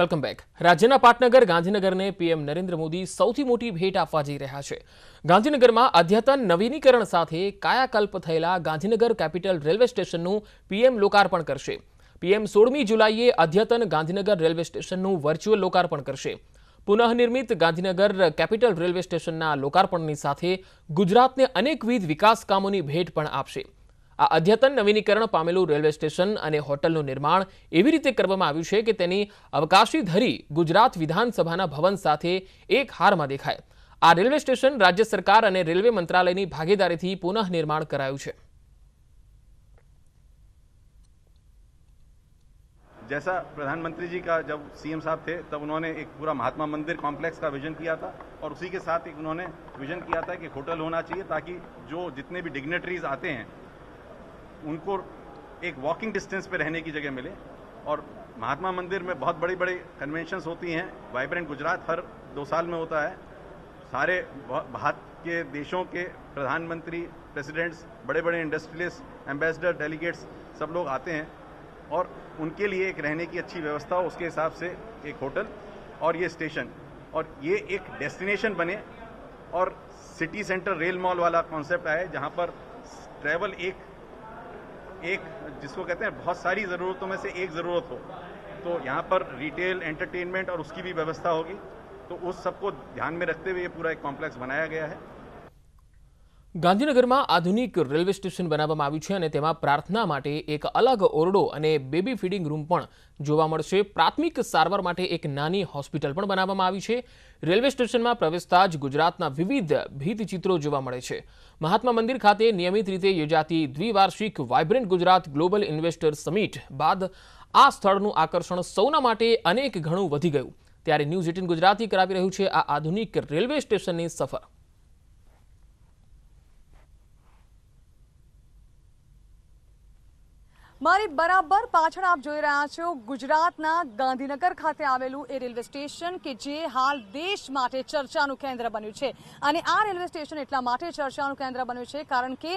welcome back રાજ્યના પાટનગર ગાંધીનગરને PM Narendra Modi સૌથી મોટી ભેટ આપવા જઈ રહ્યા છે ગાંધીનગરમાં અદ્યતન નવીનીકરણ સાથે કાયાકલ્પ થયેલા ગાંધીનગર કેપિટલ રેલવે સ્ટેશનનું પીએમ લોકાર્પણ કરશે પીએમ સોળમી જુલાઈએ અદ્યતન ગાંધીનગર રેલવે સ્ટેશનનું વર્ચ્યુઅલ લોકાર્પણ કરશે પુનઃનિર્મિત ગાંધીનગર કેપિટલ રેલવે સ્ટેશનના લોકાર્પણની સાથે ગુજરાતને અનેકવિધ વિકાસ કામોની ભેટ પણ આપશે આ અદ્યતન નવીનીકરણ પામેલું રેલવે સ્ટેશન અને હોટલનું નિર્માણ એવી રીતે કરવામાં આવ્યું છે કે તેની અવકાશી ધરી ગુજરાત વિધાનસભાના ભવન સાથે એક હારમાં દેખાય આ રેલવે સ્ટેશન રાજ્ય સરકાર અને રેલવે મંત્રાલયની ભાગીદારીથી પુનઃનિર્માણ કરાયું છે जैसा प्रधानमंत्री जी का जब सीएम साहब थे तब उन्होंने एक पूरा महात्मा मंदिर कॉम्प्लेक्स का विजन किया था और उसी के साथ एक उन्होंने विजन किया था कि होटल होना चाहिए ताकि जो जितने भी डिग्नेटरीज आते उनको एक वॉकिंग डिस्टेंस पे रहने की जगह मिले और महात्मा मंदिर में बहुत बड़ी बड़ी कन्वेंशंस होती हैं वाइब्रेंट गुजरात हर दो साल में होता है सारे भारत के देशों के प्रधानमंत्री प्रेसिडेंट्स बड़े बड़े इंडस्ट्रियलिस्ट एम्बेसडर डेलीगेट्स सब लोग आते हैं और उनके लिए एक रहने की अच्छी व्यवस्था हो उसके हिसाब से एक होटल और ये स्टेशन और ये एक डेस्टिनेशन बने और सिटी सेंटर रेल मॉल वाला कॉन्सेप्ट आए जहाँ पर ट्रैवल एक एक जिसको कहते हैं बहुत सारी ज़रूरतों में से एक ज़रूरत हो तो यहाँ पर रिटेल एंटरटेनमेंट और उसकी भी व्यवस्था होगी तो उस सबको ध्यान में रखते हुए ये पूरा एक कॉम्प्लेक्स बनाया गया है ગાંધીનગરમાં આધુનિક રેલવે સ્ટેશન બનાવવામાં આવ્યું છે અને તેમાં પ્રાર્થના માટે એક અલગ ઓરડો અને બેબી ફીડિંગ રૂમ પણ જોવા મળશે પ્રાથમિક સારવાર માટે એક નાની હોસ્પિટલ પણ બનાવવામાં આવી છે રેલવે સ્ટેશનમાં પ્રવેશતા જ ગુજરાતના વિવિધ ભીતચિત્રો જોવા મળે છે મહાત્મા મંદિર ખાતે નિયમિત રીતે યોજાતી દ્વિવાર્ષિક vibrant Gujarat global investor summit બાદ આ સ્થળનું આકર્ષણ સૌના માટે અનેક ઘણું વધી ગયું ત્યારે ન્યૂઝ એટીન ગુજરાતી કરાવી રહ્યું છે આ આધુનિક રેલવે સ્ટેશનની સફર મારી બરાબર પાછળ આપ જોઈ રહ્યા છો ગુજરાતના ગાંધીનગર ખાતે આવેલું એ રેલવે સ્ટેશન કે જે હાલ દેશ માટે ચર્ચાનું કેન્દ્ર બન્યું છે અને આ રેલવે સ્ટેશન એટલા માટે ચર્ચાનું કેન્દ્ર બન્યું છે કારણ કે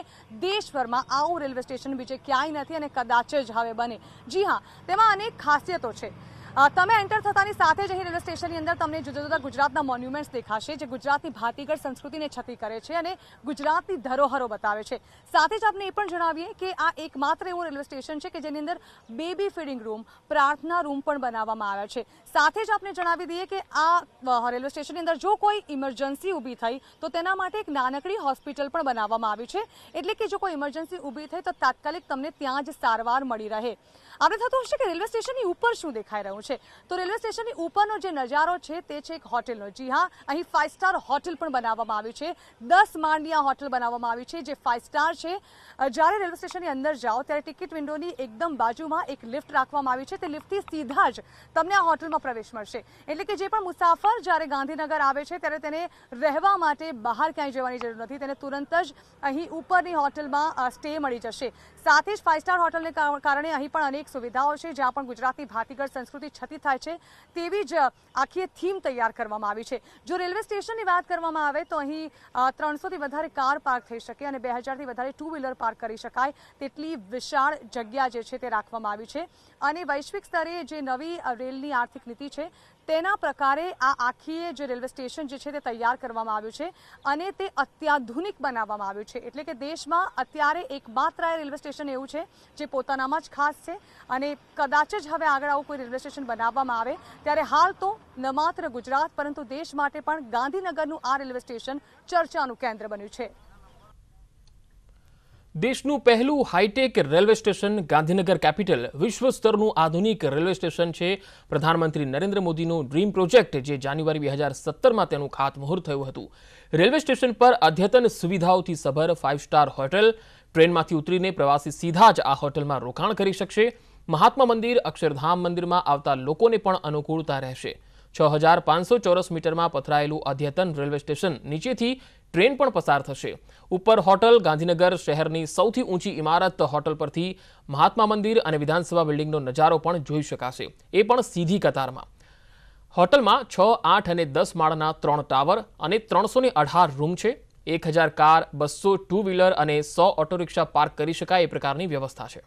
દેશભરમાં આવું રેલવે સ્ટેશન બીજે ક્યાંય નથી અને કદાચ જ હવે બને જી હા તેમાં અનેક ખાસિયતો છે તમે એન્ટર થતાની સાથે જ અહીં રેલવે સ્ટેશનની અંદર તમને જુદા જુદા ગુજરાતના મોન્યુમેન્ટ્સ દેખાશે જે ગુજરાતની ભાતીગળ સંસ્કૃતિને છતી કરે છે અને ગુજરાતની ધરોહરો બતાવે છે સાથે જ આપને એ પણ જણાવીએ કે આ એકમાત્ર એવું રેલવે સ્ટેશન છે કે જેની અંદર બેબી ફીડિંગ રૂમ પ્રાર્થના રૂમ પણ બનાવવામાં આવ્યા છે સાથે જ આપને જણાવી દઈએ કે આ રેલવે સ્ટેશનની અંદર જો કોઈ ઇમરજન્સી ઊભી થઈ તો તેના માટે એક નાનકડી હોસ્પિટલ પણ બનાવવામાં આવી છે એટલે કે જો કોઈ ઇમરજન્સી ઊભી થઈ તો તાત્કાલિક તમને ત્યાં જ સારવાર મળી રહે આપણે થતું હશે કે રેલવે સ્ટેશનની ઉપર શું દેખાઈ રહ્યું છે તો રેલવે સ્ટેશન ની ઉપરનો જે નજારા છે તે છે એક હોટેલનો જી હા અહીં 5 સ્ટાર હોટેલ પણ બનાવવામાં આવી છે 10 માર્નીયા હોટેલ બનાવવામાં આવી છે જે 5 સ્ટાર છે જારે રેલવે સ્ટેશનની અંદર जाओ ત્યારે ટિકિટ વિન્ડોની એકદમ બાજુમાં એક લિફ્ટ રાખવામાં આવી છે તે લિફ્ટ થી સીધા જ તમને આ હોટેલમાં પ્રવેશ મળશે એટલે કે જે પણ મુસાફર જારે ગાંધીનગર આવે છે ત્યારે તેને રહેવા માટે બહાર કઈ જવાની જરૂર નથી તેને તુરંત જ અહીં ઉપરની હોટેલમાં સ્ટે મળી જશે સાથે જ 5 સ્ટાર હોટેલને કારણે અહીં પણ અનેક સુવિધાઓ છે જે આપણ ગુજરાતી ભાટીગર સંસ્કૃતિ લોકોની છતી થાય છે તેવી જ આખી થીમ તૈયાર કરવામાં આવી છે જો રેલવે સ્ટેશનની વાત કરવામાં આવે તો અહીં ત્રણસોથી વધારે કાર પાર્ક થઈ શકે અને બે હજારથી વધારે ટુ વ્હીલર પાર્ક કરી શકાય તેટલી વિશાળ જગ્યા જે છે તે રાખવામાં આવી છે અને વૈશ્વિક સ્તરે જે નવી રેલની આર્થિક નીતિ છે તેના પ્રકારે આ આખી જે રેલવે સ્ટેશન જે છે તે તૈયાર કરવામાં આવ્યું છે અને તે અત્યાધુનિક બનાવવામાં આવ્યું છે એટલે કે દેશમાં અત્યારે એકમાત્ર રેલવે સ્ટેશન એવું છે જે પોતાનામાં જ ખાસ છે અને કદાચ જ હવે આગળ આવું કોઈ રેલવે સ્ટેશન સ્ટેશન બનાવવામાં આવે ત્યારે હાલ તો ન માત્ર ગુજરાત પરંતુ દેશ માટે પણ ગાંધીનગરનું આ રેલવે સ્ટેશન ચર્ચાનું કેન્દ્ર બન્યું છે દેશનું પહેલું hitech railway station Gandhinagar capital વિશ્વ સ્તરનું આધુનિક રેલવે સ્ટેશન છે પ્રધાનમંત્રી નરેન્દ્ર મોદીનો ડ્રીમ પ્રોજેક્ટ જે જાન્યુઆરી બે હજાર સત્તરમાં તેનું ખાતમુહૂર્ત થયું હતું રેલવે સ્ટેશન પર અદ્યતન સુવિધાઓથી સભર ફાઇવ સ્ટાર હોટલ ટ્રેનમાંથી ઉતરીને પ્રવાસી સીધા જ આ હોટલમાં રોકાણ કરી શકશે મહાત્મા મંદિર અક્ષરધામ મંદિરમાં આવતા લોકોને પણ અનુકૂળતા રહેશે છ હજાર પાંચસો ચોરસ મીટરમાં પથરાયેલું અધ્યતન રેલવે સ્ટેશન નીચેથી ટ્રેન પણ પસાર થશે ઉપર હોટલ ગાંધીનગર શહેરની સૌથી ઊંચી ઇમારત હોટલ પરથી મહાત્મા મંદિર અને વિધાનસભા બિલ્ડિંગનો નજારો પણ જોઈ શકાશે એ પણ સીધી કતારમાં હોટલમાં છ આઠ અને દસ માળના ત્રણ ટાવર અને ત્રણસો અઢાર રૂમ છે એક હજાર કાર બસો ટુ વ્હીલર અને સો ઓટો રિક્ષા પાર્ક કરી શકાય એ પ્રકારની વ્યવસ્થા છે